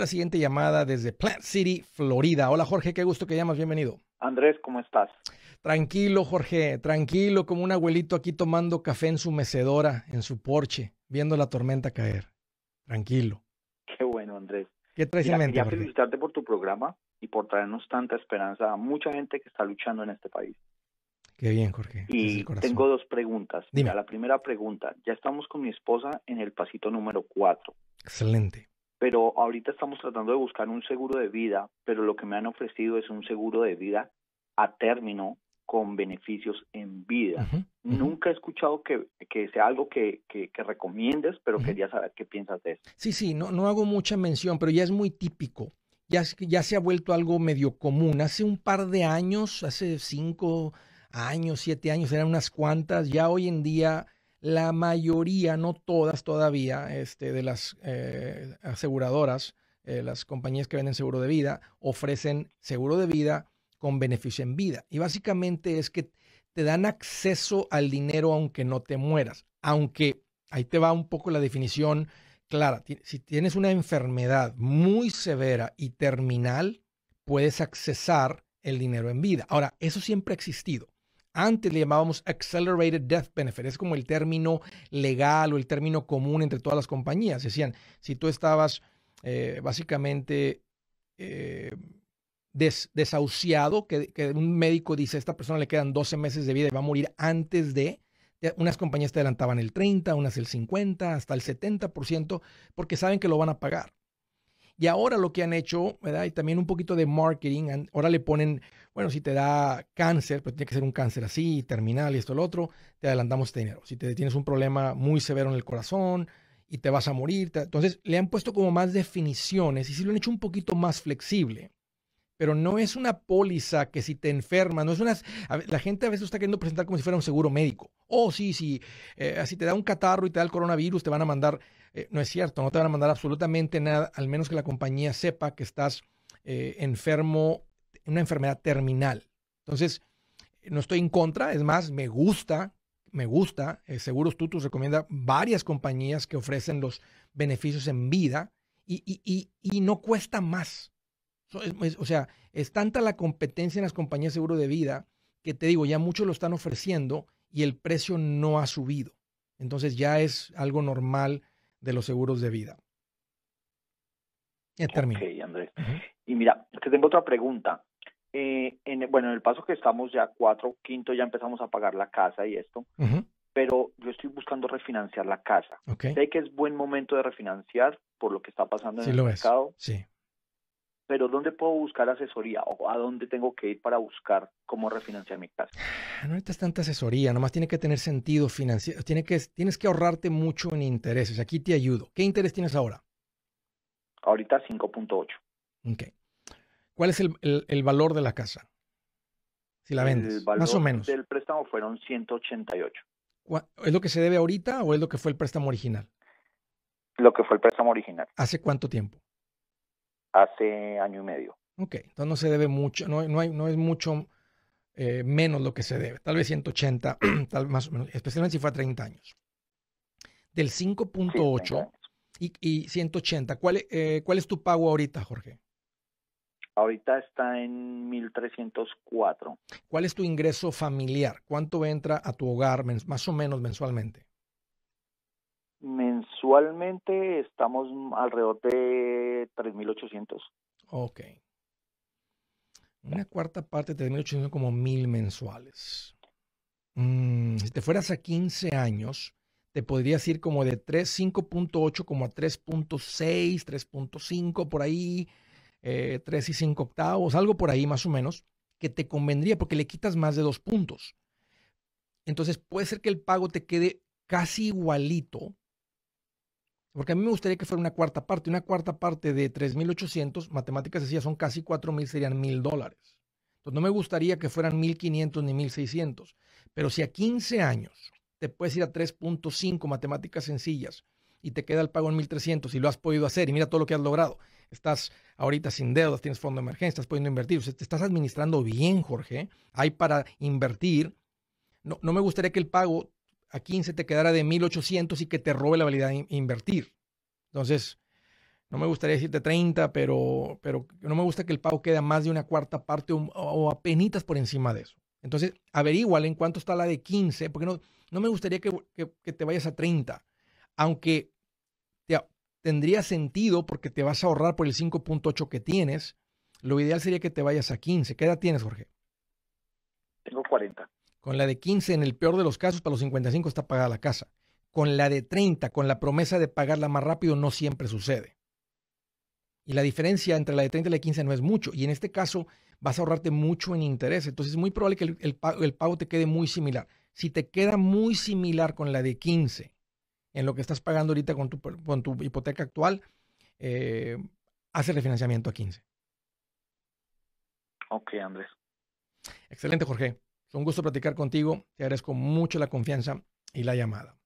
la siguiente llamada desde Plant City, Florida. Hola Jorge, qué gusto que llamas, bienvenido. Andrés, ¿cómo estás? Tranquilo, Jorge, tranquilo, como un abuelito aquí tomando café en su mecedora, en su porche, viendo la tormenta caer. Tranquilo. Qué bueno, Andrés. ¿Qué traes en Quería felicitarte por tu programa y por traernos tanta esperanza a mucha gente que está luchando en este país. Qué bien, Jorge. Y tengo dos preguntas. Dime. la primera pregunta, ya estamos con mi esposa en el pasito número cuatro. Excelente pero ahorita estamos tratando de buscar un seguro de vida, pero lo que me han ofrecido es un seguro de vida a término con beneficios en vida. Nunca he escuchado que, sea algo que, recomiendes, pero quería saber qué piensas de eso. Sí, sí, no, no hago mucha mención, pero ya es muy típico. Ya, ya se ha vuelto algo medio común. Hace un par de años, hace cinco años, siete años, eran unas cuantas. Ya hoy en día la mayoría, no todas todavía, este, de las eh, aseguradoras, eh, las compañías que venden seguro de vida, ofrecen seguro de vida con beneficio en vida. Y básicamente es que te dan acceso al dinero aunque no te mueras. Aunque ahí te va un poco la definición clara. Si tienes una enfermedad muy severa y terminal, puedes accesar el dinero en vida. Ahora, eso siempre ha existido. Antes le llamábamos Accelerated Death Benefit. Es como el término legal o el término común entre todas las compañías. Decían, si tú estabas eh, básicamente eh, desahuciado, que, un médico dice, a esta persona le quedan 12 meses de vida y va a morir antes de... Unas compañías te adelantaban el 30, unas el 50, hasta el 70%, porque saben que lo van a pagar. Y ahora lo que han hecho, ¿verdad? Y también un poquito de marketing, ahora le ponen, bueno, si te da cáncer, pero pues tiene que ser un cáncer así, terminal y esto, lo otro, te adelantamos este dinero. Si te, tienes un problema muy severo en el corazón y te vas a morir, entonces le han puesto como más definiciones y sí lo han hecho un poquito más flexible. Pero no es una póliza que si te enfermas, no es una... la gente a veces está queriendo presentar como si fuera un seguro médico. Oh, sí, sí, eh, si te da un catarro y te da el coronavirus, te van a mandar eh, no es cierto, no te van a mandar absolutamente nada, al menos que la compañía sepa que estás eh, enfermo, una enfermedad terminal. Entonces, no estoy en contra, es más, me gusta, me gusta. Eh, Seguros Tutus recomienda varias compañías que ofrecen los beneficios en vida y, no cuesta más. o sea, es tanta la competencia en las compañías de seguro de vida que te digo, ya muchos lo están ofreciendo y el precio no ha subido. Entonces ya es algo normal de los seguros de vida. Ya termino. Okay, Andrés. Y mira, te tengo otra pregunta. Eh, en, bueno, en el paso que estamos ya cuatro, quinto, ya empezamos a pagar la casa y esto, pero yo estoy buscando refinanciar la casa. Okay. Sé que es buen momento de refinanciar por lo que está pasando en el mercado. Es. Sí pero ¿dónde puedo buscar asesoría o a dónde tengo que ir para buscar cómo refinanciar mi casa? Ah, no necesitas tanta asesoría, nomás tiene que tener sentido financiero, tiene que, tienes que ahorrarte mucho en intereses. Aquí te ayudo. ¿Qué interés tienes ahora? Ahorita 5.8. Ok. ¿Cuál es el, valor de la casa? Si la vendes, más o menos. El préstamo fueron 188. ¿Es lo que se debe ahorita o es lo que fue el préstamo original? Lo que fue el préstamo original. ¿Hace cuánto tiempo? hace año y medio. Ok, entonces no se debe mucho, no, no, hay, no es mucho eh, menos lo que se debe, tal vez 180, tal más o menos, especialmente si fue a 30 años. Del 5.8 y, y, 180, ¿cuál, eh, ¿cuál es tu pago ahorita, Jorge? Ahorita está en 1304. ¿Cuál es tu ingreso familiar? ¿Cuánto entra a tu hogar más o menos mensualmente? Mensualmente estamos alrededor de 3.800. Ok. Una cuarta parte, de 3.800 como 1.000 mensuales. Mm, si te fueras a 15 años, te podrías ir como de 3, 5.8 como a 3.6, 3.5 por ahí, eh, 3 y 5 octavos, algo por ahí más o menos, que te convendría porque le quitas más de dos puntos. Entonces puede ser que el pago te quede casi igualito, porque a mí me gustaría que fuera una cuarta parte. Una cuarta parte de 3.800, matemáticas sencillas son casi 4.000, serían 1.000 dólares. Entonces no me gustaría que fueran 1.500 ni 1.600. Pero si a 15 años te puedes ir a 3.5 matemáticas sencillas y te queda el pago en 1.300 y lo has podido hacer y mira todo lo que has logrado. Estás ahorita sin deudas, tienes fondo de emergencia, estás pudiendo invertir. O sea, te estás administrando bien, Jorge. Hay para invertir. No, no me gustaría que el pago a 15 te quedará de 1800 y que te robe la validad de invertir. Entonces, no me gustaría decirte 30, pero, pero no me gusta que el pago quede a más de una cuarta parte o, apenas por encima de eso. Entonces, averígual en cuánto está la de 15, porque no, no me gustaría que, te vayas a 30, aunque tendría sentido porque te vas a ahorrar por el 5.8 que tienes. Lo ideal sería que te vayas a 15. ¿Qué edad tienes, Jorge? Tengo 40. Con la de 15, en el peor de los casos, para los 55 está pagada la casa. Con la de 30, con la promesa de pagarla más rápido, no siempre sucede. Y la diferencia entre la de 30 y la de 15 no es mucho. Y en este caso vas a ahorrarte mucho en interés. Entonces es muy probable que el, pago te quede muy similar. Si te queda muy similar con la de 15, en lo que estás pagando ahorita con tu, hipoteca actual, haz eh, hace refinanciamiento a 15. Ok, Andrés. Excelente, Jorge un gusto platicar contigo. Te agradezco mucho la confianza y la llamada.